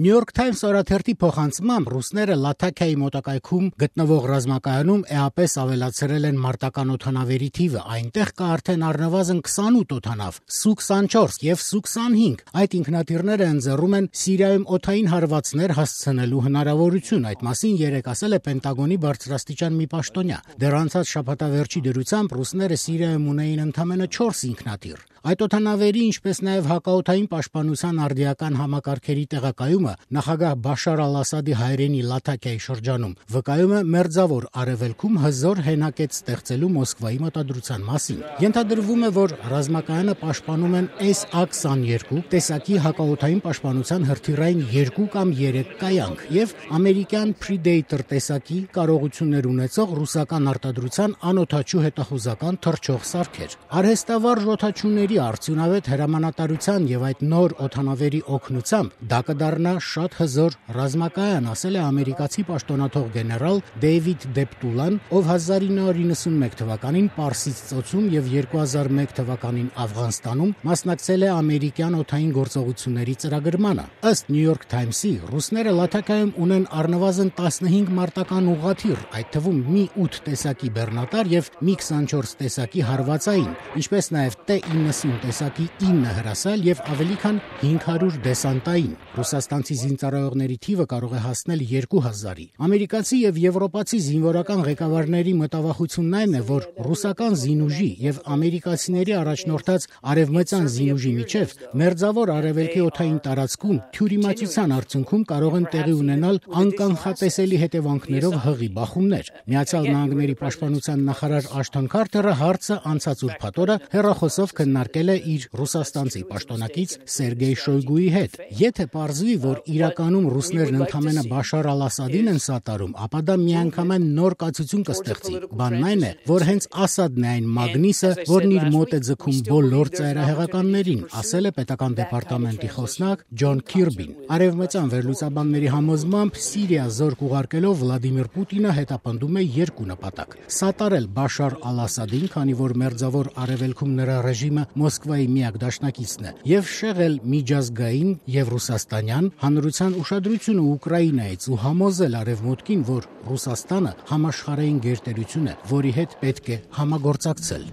New York Times օրաթերթի փոխանցմամբ ռուսները Լաթակիայի մոտակայքում գտնվող ռազմակայանում էապես ավելացրել են մարտական օթանավերի թիվը։ Այնտեղ կա արդեն առնվազն 28 օթանավ՝ Su-24 եւ Su-25։ Այդ ինքնաթիռները ընձեռում են Սիրիայում օթային հարվածներ հասցնելու հնարավորություն։ Այդ մասին երեկ ասել է Պենտագոնի բարձրաստիճան մի պաշտոնյա։ Դեռ անցած շաբաթավերջի դրությամբ ռուսները Սիրիայում ունեին ընդամենը 4 ինքնաթիռ։ Այդ օթանավերի, ինչպես նաև հակաօթային պաշտպանության արդիական համակարգերի տեղակայումը նախագահ Բաշար Ալ-Ասադի հայրենի Լաթակիայի շրջանում վկայում է մերձավոր արևելքում հզոր հենակետ ստեղծելու Մոսկվայի մտադրության մասին։ Ենթադրվում է, որ ռազմակայանը պաշտպանում են SA-22 տեսակի հակաօթային պաշտպանության հրթիռային 2 կամ 3 կայանք եւ ամերիկյան Predator տեսակի կարողություններ ունեցող ռուսական արտադրության անօթաչու հետախուզական թռչող սարքեր։ Արհեստավար ռոթաչուների ծրագրի արդյունավետ հրամանատարության եւ այդ նոր օթանավերի օգնությամբ դա կդառնա շատ հզոր ռազմակայան, ասել է ամերիկացի պաշտոնաթող գեներալ Դեյվիդ Դեպտուլան, ով 1991 թվականին Պարսից ծոցում եւ 2001 թվականին Աфghanստանում մասնակցել է ամերիկյան օթային գործողությունների ծրագրմանը։ Ըստ New York Times-ի, ռուսները Լաթակայում ունեն առնվազն 15 մարտական ուղղաթիռ, այդ թվում մի 8 տեսակի բեռնատար եւ մի 24 տեսակի հարվածային, ինչպես նաեւ T-90 160 տեսակի 9 հրասայլ եւ ավելի քան 500 դեսանտային։ Ռուսաստանցի զինծառայողների թիվը կարող է հասնել 2000-ի։ Ամերիկացի եւ եվրոպացի զինվորական ղեկավարների մտավախությունն այն է, որ ռուսական զինուժի եւ ամերիկացիների առաջնորդած արևմտյան զինուժի միջև մերձավոր արևելքի օթային տարածքում թյուրիմացության արդյունքում կարող են տեղի ունենալ անկանխատեսելի հետևանքներով հղի բախումներ։ Միացյալ Նահանգների պաշտպանության նախարար Աշտոն Քարտերը հարցը անցած ուրբաթ օրը հերախոսով քննարկել մեկնել է իր ռուսաստանցի պաշտոնակից Սերգեյ Շոյգուի հետ։ Եթե պարզվի, որ իրականում ռուսներն ընդամենը Բաշար Ալ-Ասադին են սատարում, ապա դա միանգամայն նոր կացություն կստեղծի։ Բանն այն է, որ հենց Ասադն է այն մագնիսը, որն իր մոտ է ձգում բոլոր ծայրահեղականներին, ասել է պետական դեպարտամենտի խոսնակ Ջոն Քիրբին։ Արևմտյան վերլուծաբանների համոզմամբ Սիրիա զորք ուղարկելով Վլադիմիր Պուտինը հետապնդում է երկու նպատակ՝ սատարել Բաշար Ալ-Ասադին, քանի որ մերձավոր արևելքում նրա ռեժիմը Մոսկվայի միակ դաշնակիցն է եւ շեղել միջազգային եւ ռուսաստանյան հանրության ուշադրությունը Ուկրաինայից ու համոզել արևմուտքին, որ Ռուսաստանը համաշխարհային գերտերություն է, որի հետ պետք է համագործակցել։